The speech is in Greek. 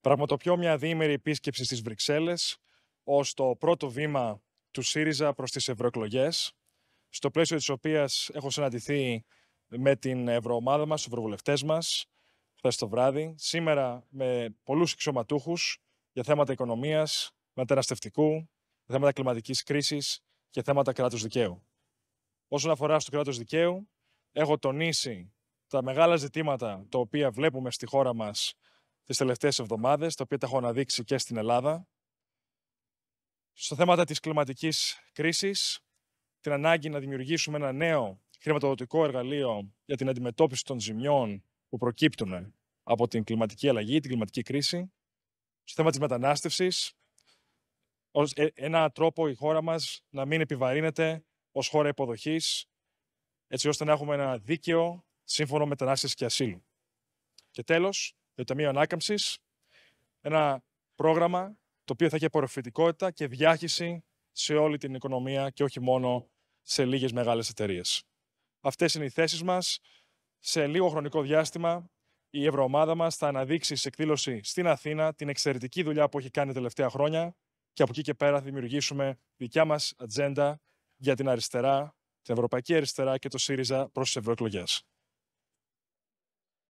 Πραγματοποιώ μια διήμερη επίσκεψη στις Βρυξέλλες ως το πρώτο βήμα του ΣΥΡΙΖΑ προς τις ευρωεκλογές, στο πλαίσιο της οποίας έχω συναντηθεί με την ευρωομάδα μας, τους ευρωβουλευτές μας, χθες το βράδυ, σήμερα με πολλούς εξωματούχους για θέματα οικονομίας, μεταναστευτικού, θέματα κλιματικής κρίσης και θέματα κράτους δικαίου. Όσον αφορά στο κράτος δικαίου, έχω τονίσει τα μεγάλα ζητήματα τα οποία βλέπουμε στη χώρα μας τις τελευταίες εβδομάδες, τα οποία τα έχω αναδείξει και στην Ελλάδα. Στο θέμα της κλιματικής κρίσης, την ανάγκη να δημιουργήσουμε ένα νέο χρηματοδοτικό εργαλείο για την αντιμετώπιση των ζημιών που προκύπτουν από την κλιματική αλλαγή, την κλιματική κρίση. Στο θέμα της μετανάστευσης, ε, ένα τρόπο η χώρα μας να μην επιβαρύνεται ως χώρα υποδοχής, έτσι ώστε να έχουμε ένα δίκαιο σύμφωνο μετανάστευσης και ασύλου. Και τέλος, το Ταμείο Ανάκαμψης. Ένα πρόγραμμα το οποίο θα έχει απορροφητικότητα και διάχυση σε όλη την οικονομία και όχι μόνο σε λίγες μεγάλες εταιρείες. Αυτές είναι οι θέσεις μας Σε λίγο χρονικό διάστημα η Ευρωομάδα μας θα αναδείξει σε εκδήλωση στην Αθήνα την εξαιρετική δουλειά που έχει κάνει τα τελευταία χρόνια και από εκεί και πέρα θα δημιουργήσουμε δικιά μας ατζέντα για την αριστερά, την ευρωπαϊκή αριστερά και το ΣΥΡΙΖΑ προς τις ευρωεκλογές.